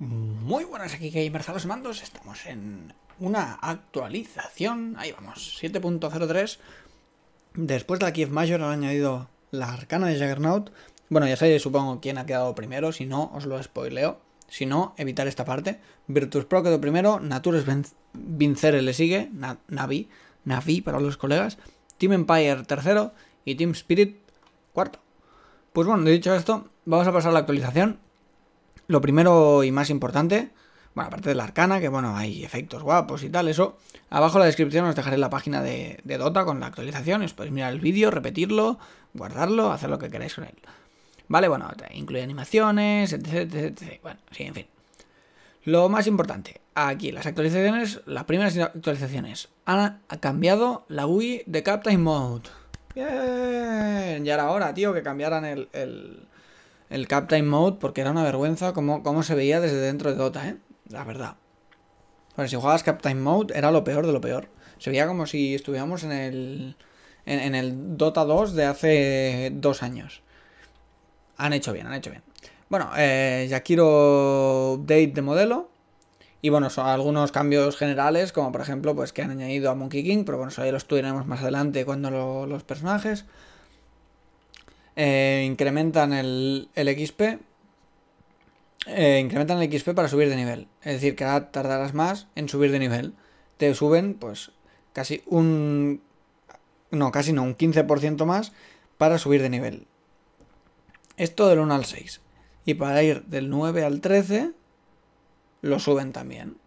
Muy buenas, aquí que a los mandos. Estamos en una actualización. Ahí vamos, 7.03. Después de la Kiev Major han añadido la Arcana de Juggernaut. Bueno, ya sabéis, supongo, quién ha quedado primero. Si no, os lo spoileo. Si no, evitar esta parte. Virtus Pro quedó primero. Natures Vincere le sigue. Navi. Navi para los colegas. Team Empire tercero. Y Team Spirit cuarto. Pues bueno, dicho esto, vamos a pasar a la actualización lo primero y más importante, bueno, aparte de la arcana, que bueno, hay efectos guapos y tal, eso. Abajo en la descripción os dejaré la página de, Dota con la actualización, os podéis mirar el vídeo, repetirlo, guardarlo, hacer lo que queráis con él. Vale, bueno, incluye animaciones, etc, etc, Bueno, sí, en fin. Lo más importante, aquí las actualizaciones, las primeras actualizaciones. Han cambiado la UI de Captain Mode. Bien, ya era hora, tío, que cambiaran el, el Captain Mode porque era una vergüenza cómo, se veía desde dentro de Dota, ¿eh? La verdad. Pero si jugabas Captain Mode era lo peor de lo peor. Se veía como si estuviéramos en el, en, el Dota 2 de hace dos años. Han hecho bien, han hecho bien. Bueno, eh, ya quiero update de modelo. Y bueno, son algunos cambios generales, como por ejemplo, pues que han añadido a Monkey King, pero bueno, eso ya los estudiaremos más adelante cuando los personajes. Eh, incrementan el, XP. Eh, incrementan el XP para subir de nivel. Es decir, que ahora tardarás más en subir de nivel. Te suben, pues, casi un. No, casi no, un 15% más para subir de nivel. Esto del 1 al 6. Y para ir del 9 al 13, lo suben también.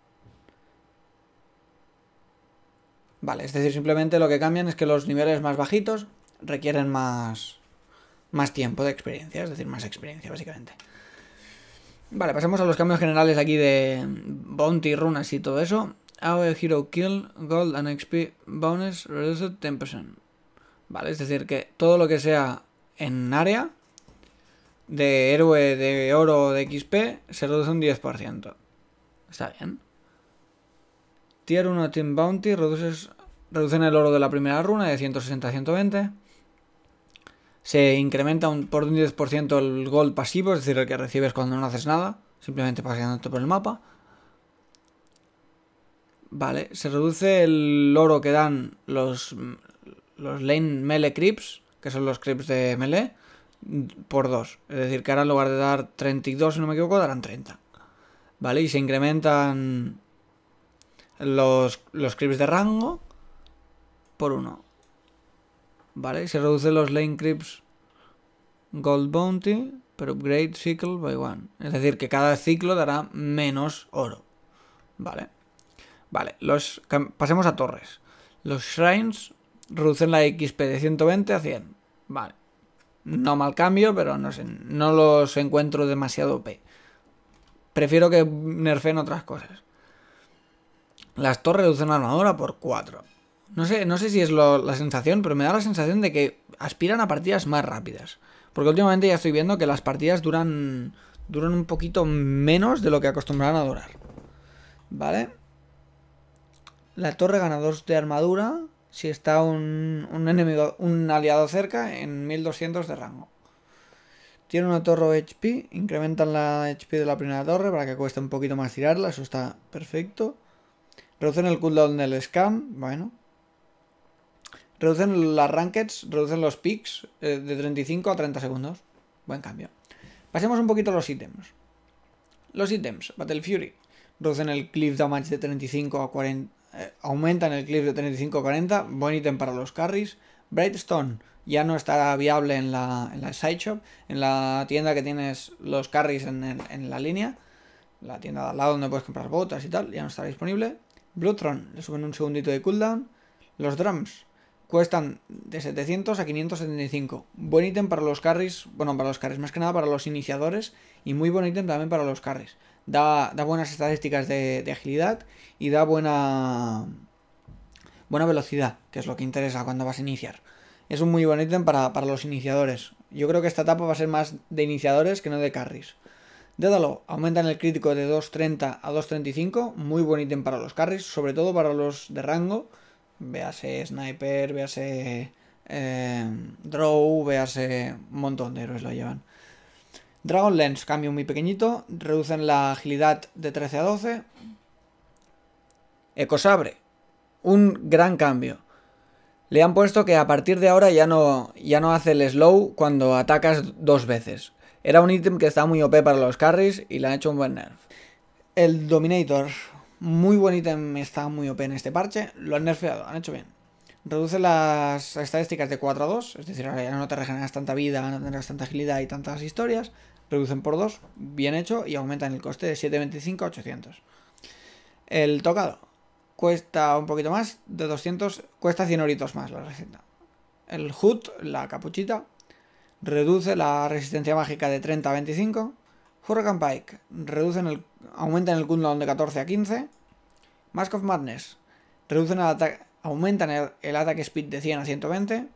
Vale, es decir, simplemente lo que cambian es que los niveles más bajitos requieren más, más tiempo de experiencia, es decir, más experiencia básicamente. Vale, pasamos a los cambios generales aquí de bounty, runas y todo eso. AOE Hero Kill, Gold and XP Bonus Reduced 10%. Vale, es decir, que todo lo que sea en área de héroe, de oro, de XP, se reduce un 10%. Está bien. Tier 1 Team Bounty, reduces, reducen el oro de la primera runa de 160 a 120 se incrementa un, por un 10% el gol pasivo, es decir, el que recibes cuando no haces nada, simplemente paseando por el mapa. Vale, se reduce el oro que dan los, los lane melee creeps, que son los creeps de melee, por 2. Es decir, que ahora en lugar de dar 32, si no me equivoco, darán 30. Vale, y se incrementan los, los creeps de rango por 1. Vale, se reduce los lane creeps Gold Bounty Pero upgrade cycle by one. Es decir, que cada ciclo dará menos oro. Vale. Vale, los, pasemos a torres. Los shrines reducen la XP de 120 a 100. Vale. No mal cambio, pero no, no los encuentro demasiado p Prefiero que nerfen otras cosas. Las torres reducen la armadura por 4. No sé, no sé si es la sensación, pero me da la sensación de que aspiran a partidas más rápidas. Porque últimamente ya estoy viendo que las partidas duran, duran un poquito menos de lo que acostumbran a durar. ¿Vale? La torre ganador de armadura si está un, un, enemigo, un aliado cerca en 1200 de rango. Tiene una torre HP, incrementan la HP de la primera torre para que cueste un poquito más tirarla, eso está perfecto. Reducen el cooldown del scam, bueno, Reducen las Rankeds reducen los picks eh, de 35 a 30 segundos. Buen cambio. Pasemos un poquito a los ítems. Los ítems, Battle Fury. Reducen el cliff damage de 35 a 40. Eh, aumentan el cliff de 35 a 40. Buen ítem para los carries. Brightstone ya no estará viable en la, en shop, en la tienda que tienes los carries en, la línea, la tienda de al lado donde puedes comprar botas y tal, ya no estará disponible. Bloodtron, le suben un segundito de cooldown. Los drums, cuestan de 700 a 575. Buen ítem para los carries, bueno, para los carries, más que nada para los iniciadores y muy buen ítem también para los carries. Da, buenas estadísticas de, agilidad y da buena, buena velocidad, que es lo que interesa cuando vas a iniciar. Es un muy buen ítem para, para los iniciadores. Yo creo que esta etapa va a ser más de iniciadores que no de carries. Dédalo, aumentan el crítico de 2.30 a 2.35, muy buen ítem para los carries, sobre todo para los de rango Véase Sniper, véase eh, Draw, véase un montón de héroes lo llevan. Dragon Lens, cambio muy pequeñito, reducen la agilidad de 13 a 12. Ecosabre, un gran cambio. Le han puesto que a partir de ahora ya no, ya no hace el slow cuando atacas dos veces. Era un ítem que está muy OP para los carries y le han hecho un buen nerf. El Dominator, muy bonita, está muy OP en este parche. Lo han nerfeado, han hecho bien. Reduce las estadísticas de 4 a 2, es decir, ahora ya no te regeneras tanta vida, no tendrás tanta agilidad y tantas historias. Reducen por 2, bien hecho, y aumentan el coste de 725 a 800. El tocado cuesta un poquito más, de 200, cuesta 100 oritos más la receta. El hood la capuchita, reduce la resistencia mágica de 30 a 25 Hurricane Pike, reducen el, aumentan el cooldown de 14 a 15. Mask of Madness, reducen el aumentan el, el ataque speed de 100 a 120.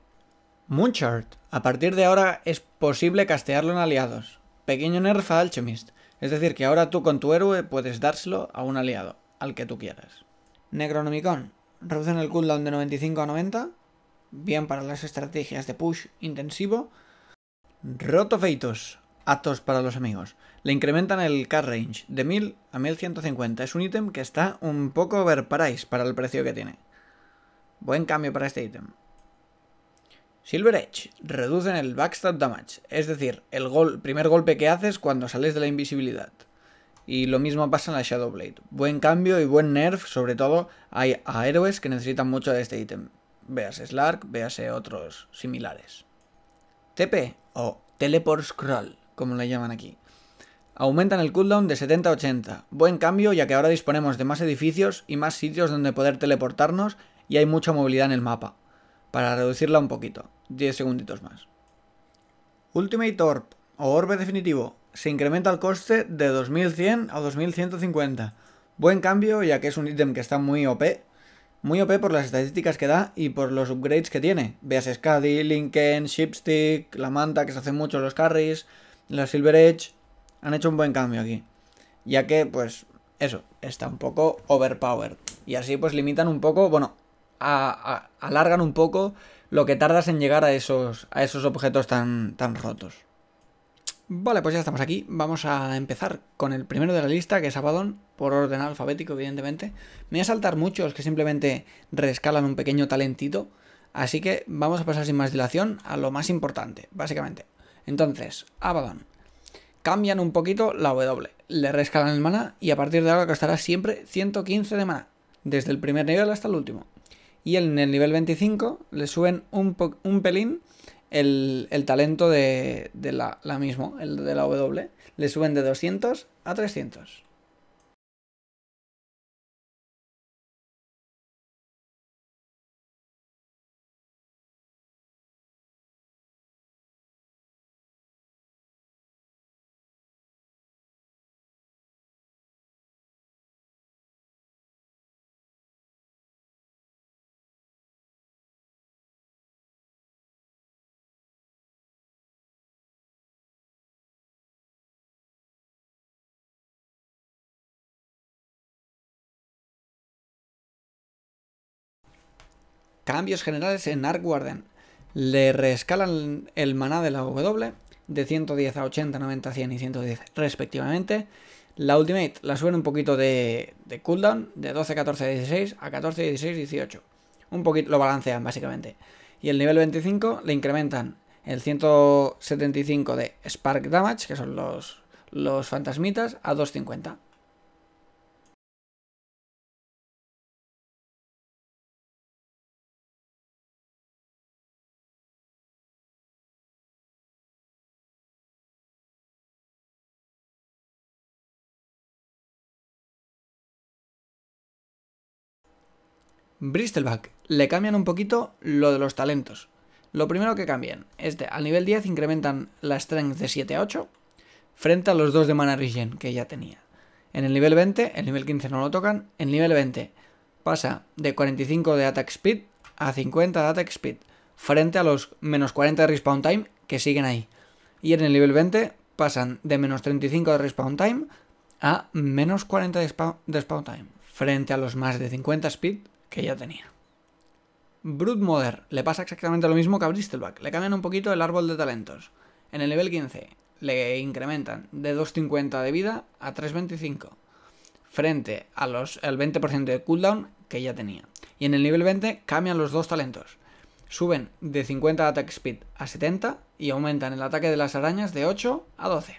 Moonshard, a partir de ahora es posible castearlo en aliados. Pequeño nerf a Alchemist, es decir, que ahora tú con tu héroe puedes dárselo a un aliado, al que tú quieras. Necronomicon, reducen el cooldown de 95 a 90, bien para las estrategias de push intensivo. Rotofeitos, Atos para los amigos. Le incrementan el car range de 1000 a 1150. Es un ítem que está un poco overpriced para el precio que tiene. Buen cambio para este ítem. Silver Edge. Reducen el backstab damage. Es decir, el gol primer golpe que haces cuando sales de la invisibilidad. Y lo mismo pasa en la Shadow Blade. Buen cambio y buen nerf, sobre todo hay a héroes que necesitan mucho de este ítem. Véase Slark, véase otros similares. TP o Teleport Scroll como le llaman aquí. Aumentan el cooldown de 70 a 80. Buen cambio ya que ahora disponemos de más edificios y más sitios donde poder teleportarnos y hay mucha movilidad en el mapa. Para reducirla un poquito. 10 segunditos más. Ultimate Orb o Orbe definitivo. Se incrementa el coste de 2100 a 2150. Buen cambio ya que es un ítem que está muy OP. Muy OP por las estadísticas que da y por los upgrades que tiene. Veas Scadi, Linken, Shipstick, la manta que se hacen mucho los carries la Silver Edge han hecho un buen cambio aquí. Ya que, pues, eso, está un poco overpowered. Y así, pues, limitan un poco, bueno, alargan un poco lo que tardas en llegar a esos, a esos objetos tan, tan rotos. Vale, pues ya estamos aquí. Vamos a empezar con el primero de la lista, que es Abaddon, por orden alfabético, evidentemente. Me voy a saltar muchos que simplemente rescalan un pequeño talentito. Así que vamos a pasar sin más dilación a lo más importante, básicamente. Entonces, Abaddon. Cambian un poquito la W, le rescalan el mana y a partir de ahora gastará siempre 115 de mana, desde el primer nivel hasta el último. Y en el nivel 25 le suben un, pelín el, talento de, la, la mismo, el de la W, le suben de 200 a 300. Cambios generales en Ark Warden. Le rescalan el maná de la W de 110 a 80, 90, 100 y 110 respectivamente. La Ultimate la suben un poquito de, cooldown de 12, 14, 16 a 14, 16, 18. Un poquito lo balancean básicamente. Y el nivel 25 le incrementan el 175 de Spark Damage, que son los, los fantasmitas, a 250. Bristleback, le cambian un poquito lo de los talentos. Lo primero que cambian es al nivel 10 incrementan la strength de 7 a 8 frente a los dos de mana regen que ya tenía. En el nivel 20, el nivel 15 no lo tocan, en el nivel 20 pasa de 45 de attack speed a 50 de attack speed frente a los menos 40 de respawn time que siguen ahí. Y en el nivel 20 pasan de menos 35 de respawn time a menos 40 de, Respawn de time frente a los más de 50 speed que ya tenía. Broodmother le pasa exactamente lo mismo que a Bristleback. Le cambian un poquito el árbol de talentos. En el nivel 15 le incrementan de 2.50 de vida a 3.25. Frente a al 20% de cooldown que ya tenía. Y en el nivel 20 cambian los dos talentos. Suben de 50 de attack speed a 70 y aumentan el ataque de las arañas de 8 a 12.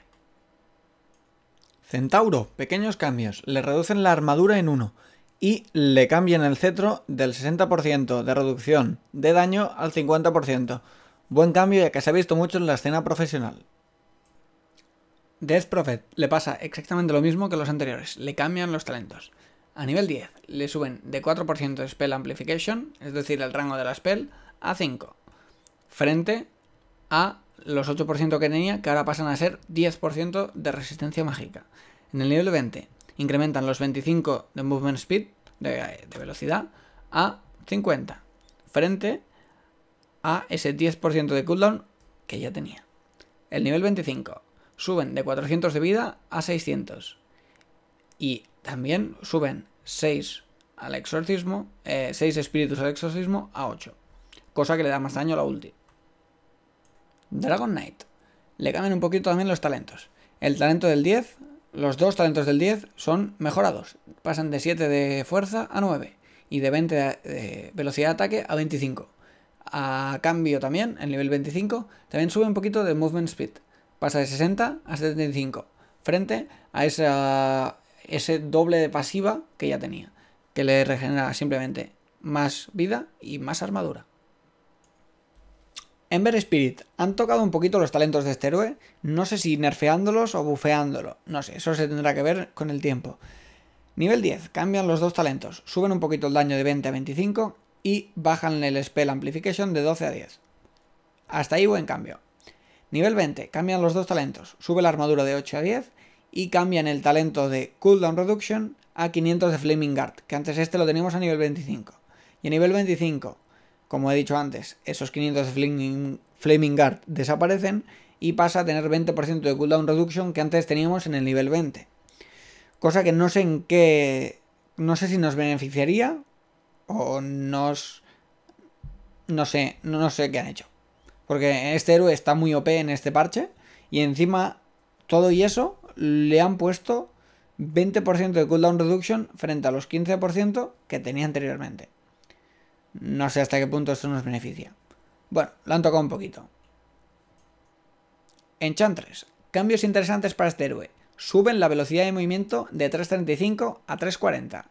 Centauro, pequeños cambios. Le reducen la armadura en 1 y le cambian el cetro del 60% de reducción de daño al 50%. Buen cambio ya que se ha visto mucho en la escena profesional. Death Prophet le pasa exactamente lo mismo que los anteriores, le cambian los talentos. A nivel 10 le suben de 4% de Spell Amplification, es decir, el rango de la Spell, a 5. Frente a los 8% que tenía, que ahora pasan a ser 10% de resistencia mágica. En el nivel 20 incrementan los 25 de movement speed, de, velocidad, a 50, frente a ese 10% de cooldown que ya tenía. El nivel 25, suben de 400 de vida a 600. Y también suben 6 al exorcismo, 6 eh, espíritus al exorcismo a 8. Cosa que le da más daño a la ulti. Dragon Knight. Le cambian un poquito también los talentos. El talento del 10 los dos talentos del 10 son mejorados. Pasan de 7 de fuerza a 9 y de 20 de, velocidad de ataque a 25. A cambio también, en nivel 25, también sube un poquito de movement speed. Pasa de 60 a 75 frente a esa, ese doble de pasiva que ya tenía, que le regenera simplemente más vida y más armadura. Ember Spirit, han tocado un poquito los talentos de este héroe, no sé si nerfeándolos o bufeándolo, no sé, eso se tendrá que ver con el tiempo. Nivel 10, cambian los dos talentos, suben un poquito el daño de 20 a 25 y bajan el Spell Amplification de 12 a 10. Hasta ahí buen cambio. Nivel 20, cambian los dos talentos, sube la armadura de 8 a 10 y cambian el talento de Cooldown Reduction a 500 de Flaming Guard, que antes este lo teníamos a nivel 25. Y a nivel 25, como he dicho antes, esos 500 de Flaming, Guard desaparecen y pasa a tener 20% de cooldown reduction que antes teníamos en el nivel 20. Cosa que no sé en qué... No sé si nos beneficiaría o nos... No sé, no sé qué han hecho. Porque este héroe está muy OP en este parche y encima todo y eso le han puesto 20% de cooldown reduction frente a los 15% que tenía anteriormente. No sé hasta qué punto esto nos beneficia. Bueno, lo han tocado un poquito. Enchantress. Cambios interesantes para este héroe. Suben la velocidad de movimiento de 3.35 a 3.40.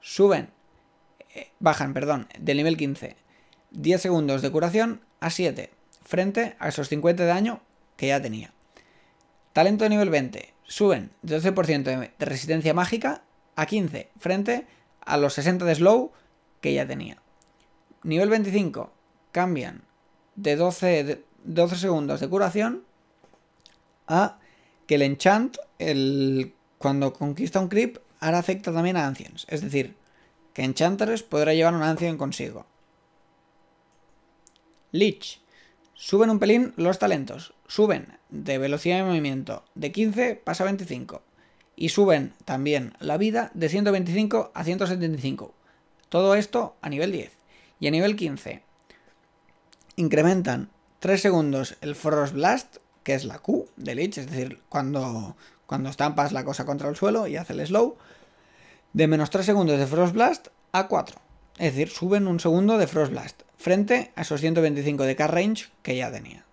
Suben, eh, bajan, perdón, del nivel 15. 10 segundos de curación a 7, frente a esos 50 de daño que ya tenía. Talento de nivel 20. Suben 12% de resistencia mágica a 15, frente a los 60 de slow que ya tenía nivel 25, cambian de 12, segundos de curación a que el enchant, el, cuando conquista un creep, ahora afecta también a ancients. Es decir, que enchanters podrá llevar un ancien consigo. Leech. Suben un pelín los talentos. Suben de velocidad de movimiento de 15 pasa a 25. Y suben también la vida de 125 a 175. Todo esto a nivel 10. Y a nivel 15, incrementan 3 segundos el Frost Blast, que es la Q de Lich, es decir, cuando, cuando estampas la cosa contra el suelo y hace el slow, de menos 3 segundos de Frost Blast a 4. Es decir, suben un segundo de Frost Blast frente a esos 125 de K-Range que ya tenía.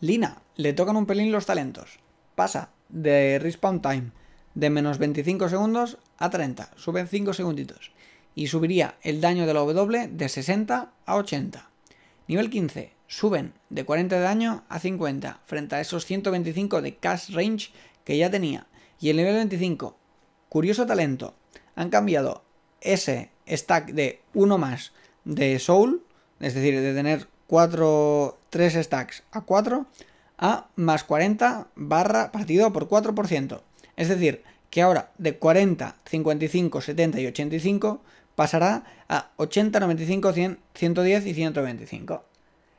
Lina, le tocan un pelín los talentos. Pasa de Respawn Time de menos 25 segundos a 30. Suben 5 segunditos y subiría el daño de la W de 60 a 80. Nivel 15, suben de 40 de daño a 50 frente a esos 125 de Cast range que ya tenía. Y el nivel 25, curioso talento, han cambiado ese stack de 1 más de soul, es decir, de tener 4, 3 stacks a 4, a más 40 barra partido por 4%. Es decir, que ahora de 40, 55, 70 y 85 pasará a 80, 95, 100, 110 y 125.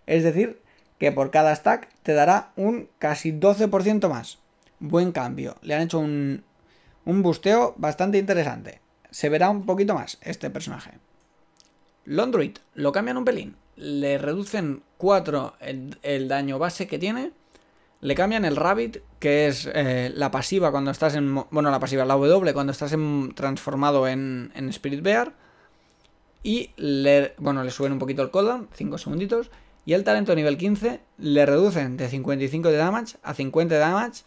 Es decir, que por cada stack te dará un casi 12% más. Buen cambio. Le han hecho un, busteo bastante interesante. Se verá un poquito más este personaje. Londroid, lo cambian un pelín. Le reducen 4 el, daño base que tiene. Le cambian el Rabbit, que es eh, la pasiva cuando estás en. Bueno, la pasiva, la W cuando estás transformado en, en Spirit Bear. Y le, bueno, le suben un poquito el cooldown, 5 segunditos. Y el talento nivel 15 le reducen de 55 de damage a 50 de damage.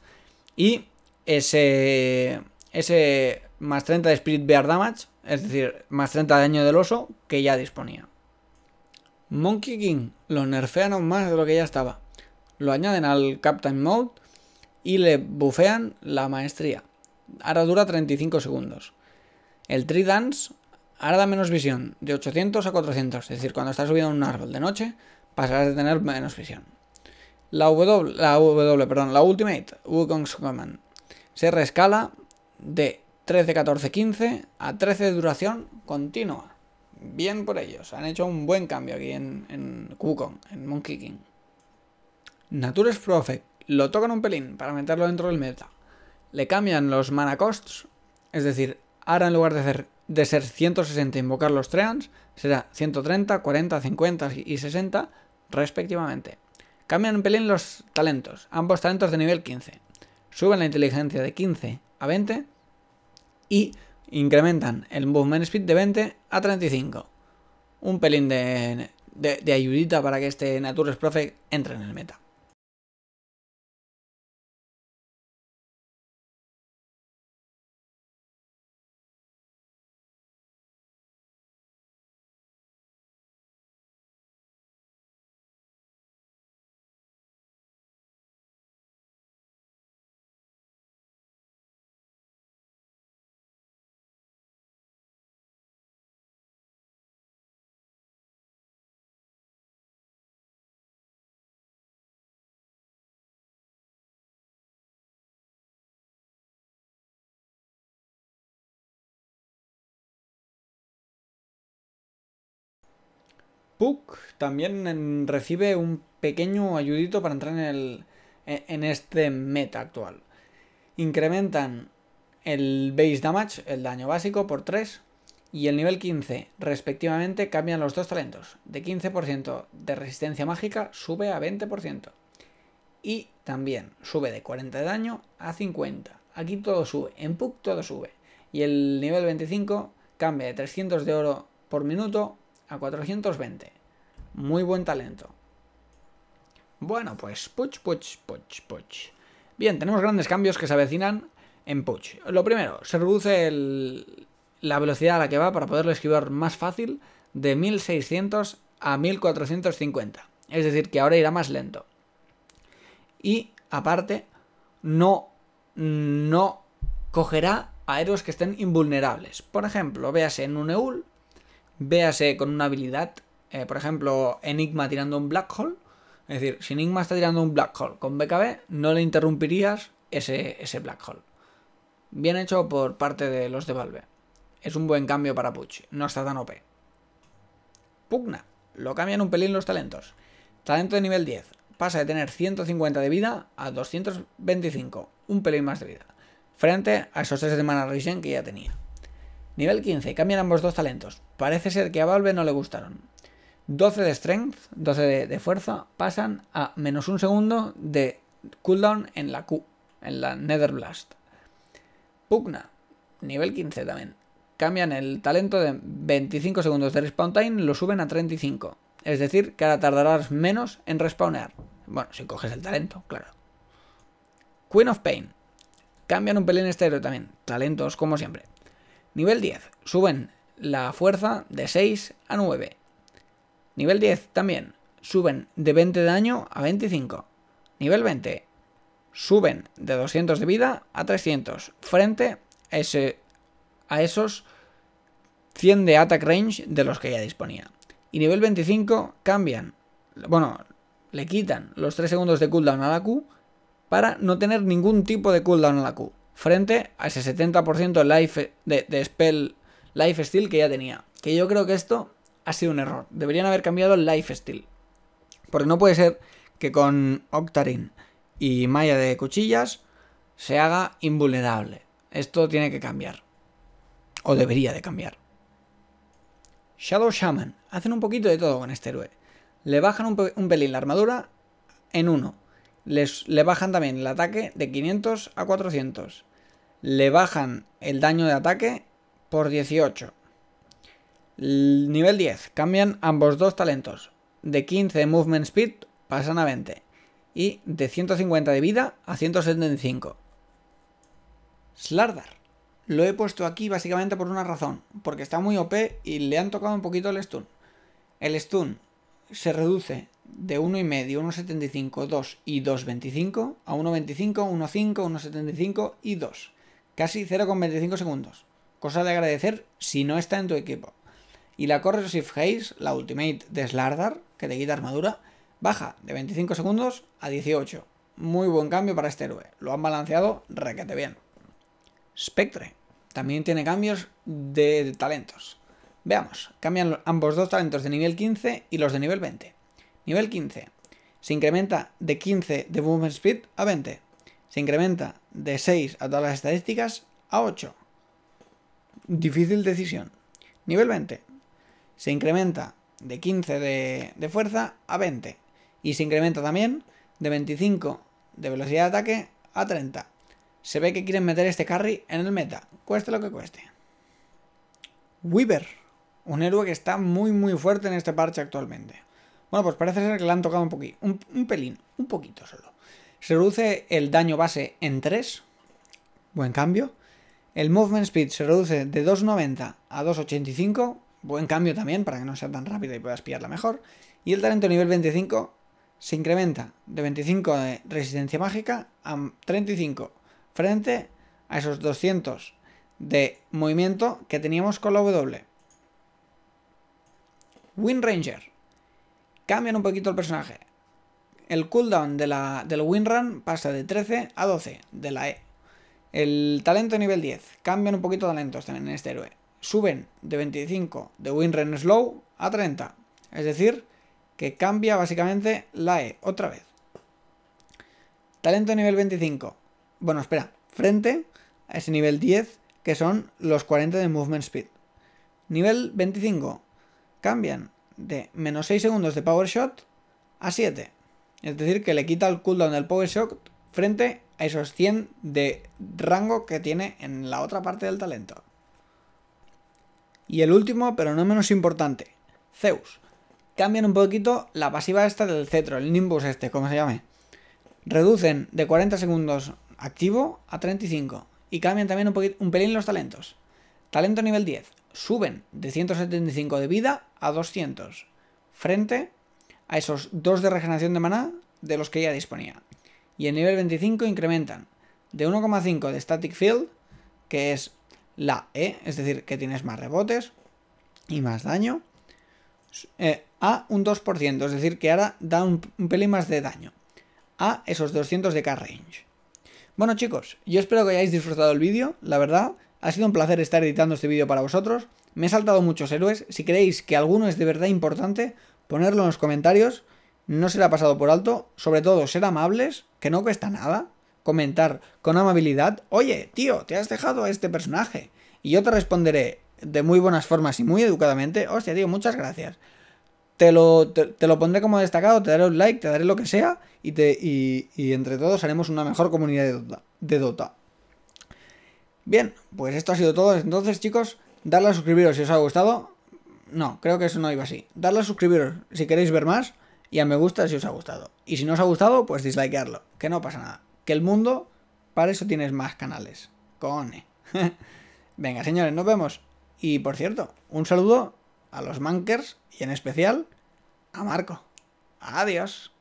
Y ese, ese más 30 de Spirit Bear Damage, es decir, más 30 de daño del oso que ya disponía. Monkey King lo nerfean más de lo que ya estaba. Lo añaden al Captain Mode y le bufean la maestría. Ahora dura 35 segundos. El Tree Dance Ahora da menos visión, de 800 a 400, es decir, cuando estás subiendo un árbol de noche, pasarás de tener menos visión. La W, la W, perdón, la Ultimate, Wukong's Command, se rescala de 13, 14, 15 a 13 de duración continua. Bien por ellos, han hecho un buen cambio aquí en, en Wukong, en Monkey King. Natures Prophet, lo tocan un pelín para meterlo dentro del meta. Le cambian los mana costs, es decir, ahora en lugar de hacer de ser 160 e invocar los treants, será 130, 40, 50 y 60 respectivamente. Cambian un pelín los talentos, ambos talentos de nivel 15. Suben la inteligencia de 15 a 20 y incrementan el movement speed de 20 a 35. Un pelín de, ayudita para que este Natures Profe entre en el meta. Puck también recibe un pequeño ayudito para entrar en, e, en este meta actual. Incrementan el base damage, el daño básico, por 3 y el nivel 15, respectivamente, cambian los dos talentos. De 15% de resistencia mágica sube a 20%. Y también sube de 40 de daño a 50. Aquí todo sube, en Puck todo sube. Y el nivel 25 cambia de 300 de oro por minuto a 420. Muy buen talento. Bueno, pues puch, puch, puch, puch. Bien, tenemos grandes cambios que se avecinan en puch. Lo primero, se reduce la velocidad a la que va para poderlo esquivar más fácil de 1600 a 1450. Es decir, que ahora irá más lento. Y aparte, no, no cogerá aéreos que estén invulnerables. Por ejemplo, véase en un EUL, véase con una habilidad, eh, por ejemplo, Enigma tirando un black hole. Es decir, si Enigma está tirando un black hole con BKB, no le interrumpirías ese, ese black hole. Bien hecho por parte de los de Valve. Es un buen cambio para Puch, no está tan OP. Pugna, lo cambian un pelín los talentos. Talento de nivel 10, pasa de tener 150 de vida a 225, un pelín más de vida, frente a esos 3 de mana que ya tenía. Nivel 15, cambian ambos dos talentos. Parece ser que a Valve no le gustaron. 12 de strength, 12 de, fuerza, pasan a menos un segundo de cooldown en la Q, en la Nether Blast. Pugna, nivel 15 también. Cambian el talento de 25 segundos de respawn time, lo suben a 35. Es decir, que ahora tardarás menos en respawnear. Bueno, si coges el talento, claro. Queen of Pain. Cambian un pelín estéreo también. Talentos, como siempre. Nivel 10. Suben la fuerza de 6 a 9. Nivel 10 también. Suben de 20 de daño a 25. Nivel 20. Suben de 200 de vida a 300. Frente a, ese, a esos 100 de attack range de los que ya disponía. Y nivel 25 cambian. Bueno, le quitan los 3 segundos de cooldown a la Q para no tener ningún tipo de cooldown a la Q frente a ese 70% life de, spell lifesteal que ya tenía. Que yo creo que esto ha sido un error. Deberían haber cambiado el lifesteal. Porque no puede ser que con Octarin y malla de cuchillas se haga invulnerable. Esto tiene que cambiar. O debería de cambiar. Shadow Shaman. Hacen un poquito de todo con este héroe. Le bajan un, un pelín la armadura en 1. Le bajan también el ataque de 500 a 400 le bajan el daño de ataque por 18. nivel 10, cambian ambos dos talentos. De 15 de movement speed pasan a 20. Y de 150 de vida a 175. Slardar. Lo he puesto aquí básicamente por una razón. Porque está muy OP y le han tocado un poquito el stun. El stun se reduce de 1,5, 1,75, 2 y 2,25 a 1,25, 1,5, 1,75 y 2. Casi 0,25 segundos. Cosa de agradecer si no está en tu equipo. Y la Corrosive Haze, la Ultimate de Slardar, que te quita armadura, baja de 25 segundos a 18. Muy buen cambio para este héroe. Lo han balanceado requete bien. Spectre. También tiene cambios de talentos. Veamos, cambian ambos dos talentos de nivel 15 y los de nivel 20. Nivel 15. Se incrementa de 15 de Movement Speed a 20 se incrementa de 6 a todas las estadísticas a 8. Difícil decisión. Nivel 20. Se incrementa de 15 de, fuerza a 20. Y se incrementa también de 25 de velocidad de ataque a 30. Se ve que quieren meter este carry en el meta, cueste lo que cueste. Weaver, un héroe que está muy muy fuerte en este parche actualmente. Bueno, pues parece ser que le han tocado un poquito, un pelín, un poquito solo. Se reduce el daño base en 3. Buen cambio. El movement speed se reduce de 2.90 a 2.85. Buen cambio también para que no sea tan rápido y puedas pillarla mejor. Y el talento nivel 25 se incrementa de 25 de resistencia mágica a 35 frente a esos 200 de movimiento que teníamos con la W. Wind Ranger. Cambian un poquito el personaje el cooldown de la, del winrun pasa de 13 a 12 de la E. El talento nivel 10. Cambian un poquito de talentos también en este héroe. Suben de 25 de winrun slow a 30. Es decir, que cambia básicamente la E otra vez. Talento nivel 25. Bueno, espera. Frente a ese nivel 10 que son los 40 de movement speed. Nivel 25. Cambian de menos 6 segundos de power shot a 7. Es decir, que le quita el cooldown del Power Shock frente a esos 100 de rango que tiene en la otra parte del talento. Y el último, pero no menos importante, Zeus. Cambian un poquito la pasiva esta del cetro, el Nimbus este, como se llame. Reducen de 40 segundos activo a 35. Y cambian también un, un pelín los talentos. Talento nivel 10. Suben de 175 de vida a 200. Frente a esos 2 de regeneración de maná de los que ya disponía. Y en nivel 25 incrementan de 1,5 de Static Field, que es la E, es decir, que tienes más rebotes y más daño, eh, a un 2%, es decir, que ahora da un, un pelín más de daño, a esos 200 de K-Range. Bueno chicos, yo espero que hayáis disfrutado el vídeo, la verdad, ha sido un placer estar editando este vídeo para vosotros, me he saltado muchos héroes, si creéis que alguno es de verdad importante, ponerlo en los comentarios, no será pasado por alto, sobre todo ser amables, que no cuesta nada, comentar con amabilidad, oye, tío, te has dejado a este personaje, y yo te responderé de muy buenas formas y muy educadamente, hostia, tío, muchas gracias. Te lo, te, lo pondré como destacado, te daré un like, te daré lo que sea, y, te, entre todos haremos una mejor comunidad de Dota, de Dota. Bien, pues esto ha sido todo. Entonces, chicos, darle a suscribiros si os ha gustado. No, creo que eso no iba así. Darle a suscribiros si queréis ver más y a me gusta si os ha gustado. Y si no os ha gustado, pues dislikearlo, que no pasa nada. Que el mundo, para eso tienes más canales. Cone. Venga, señores, nos vemos. Y por cierto, un saludo a los mankers y en especial a Marco. Adiós.